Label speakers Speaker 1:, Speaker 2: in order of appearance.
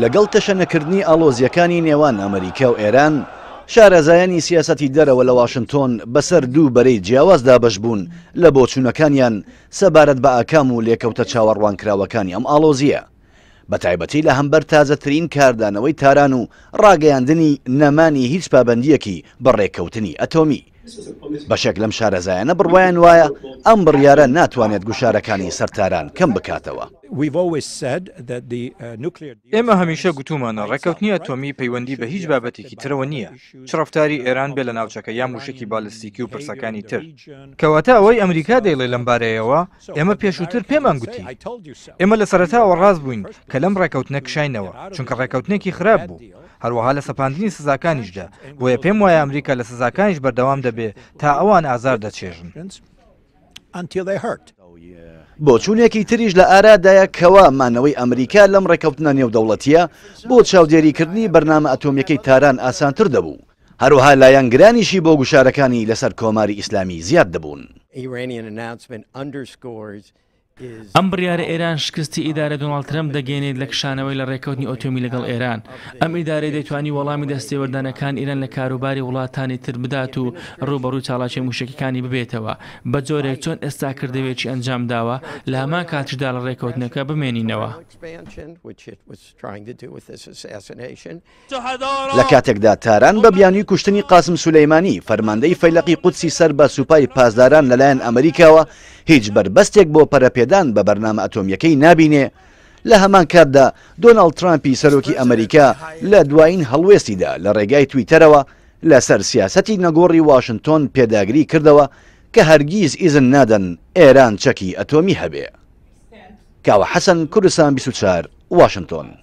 Speaker 1: لەگەڵ تەشەنەکردنی ئالۆزیەکانی نێوان ئەمریکا و ئێران شارەزایانی سیاسەتی دەرەوە لە وااشنگتۆن بەسەر دوو بەرەی جیاوازدا بەش بوون لە بۆچوونەکانیان سەبارەت بە ئاکام و لێکەوتە چاوەڕوانکراوەکانی ئەم ئالۆزیە بەتایبەتی لە هەمبەر تازەترین کاردانەوەی تاران و ڕاگەیاندنی نەمانی هیچ پابندیەکی بەڕێکەوتنی ئەتۆمی بەشێک لەم شارەزایەنە بڕوایان وایە ئەم بڕیارە ناتوانێت گوشارەکانی سەرتاران کەم بکاتەوە.
Speaker 2: Uh, ئێمە هەمیشە گوتومانە ڕێکەوتنیە تۆمی پەیوەندی بە هیچ بابەتێکی ترەوە نییە چڕفتاری ئێران بێ لە ناوچەکە یان موشکی بالستیکی و پرسەکانی تر کەواتە ئەوەی ئەمریکا دەیڵێ لەمبارەیەوە ئێمە پێشووتر پێمان گوتی ئێمە لە سەرتاوە ڕاست بووین کە لەم ڕێکەوتنە کشینەوە چونکە ڕێکەوتنێکی خراپ بوو هەروەها لە سەپاندنی سزاکانیشدا بۆیە پێم وایە ئەمریکا لە سزاکانیش بەردەوام دە دەبێ تا ئەوان ئازار دەچێژن. until they hurt.
Speaker 1: بۆ چوونێکی تریش لە ئارادایە کەوا مانەوەی ئەمریکا لەم ڕێکەوتنە نێودەوڵەتیە بۆ چاودێریکردنی بەرنامە ئەتۆمیەکەی تاران ئاسانتر دەبوو. هەروها لایەنگرانیشی بۆ گوشارەکانی لەسەر کۆماری ئیسلامی زیاد دەبوون.
Speaker 2: Iranian announcement underscores
Speaker 3: ئەم بریارە ئێران شکستی ئیدارە دوناڵ ترەم دەگەێنێت لە کشانەوەی لە ڕێکەوتنی ئۆتۆمی لەگەڵ ئێران ئەم ئیدارە دەتوانی وەڵامی دەستێوەردانەکان ئیران لە کاروباری وڵاتانی تر بدات و ڕوبەڕوو چاڵاچی موشکەکانی ببێتەوە بە جۆرێک چۆن ئێستا کردەوێکی ئەنجام داوە لە هەمان کاتشدا لە ڕێکەوتنەکە بمێنینەوە
Speaker 1: لە کاتێکدا تاران بە بیانی کوشتنی قاسم سولەیمانی فەرماندەی فەیلقی قودسی سەر بە سوپای پاسداران لەلایەن ئەمریکاوە هیچ بربەستێک بۆ پەرەپێدان بە بەرنامە ئەتۆمیەکەی نابینێ لە هەمان کاتدا دۆناڵ ترامپی سەرۆکی ئەمریکا لە دوایین هەڵوێستیدا لە ڕێگای تویتەرەوە لەسەر سیاسەتی نەگۆڕی واشنگتۆن پێداگری کردەوە کە هەرگیز ئیزن نادەن ئێران چەکی ئەتۆمی هەبێ. کاوە حەسەن کوردستان 24 واشنگتۆن.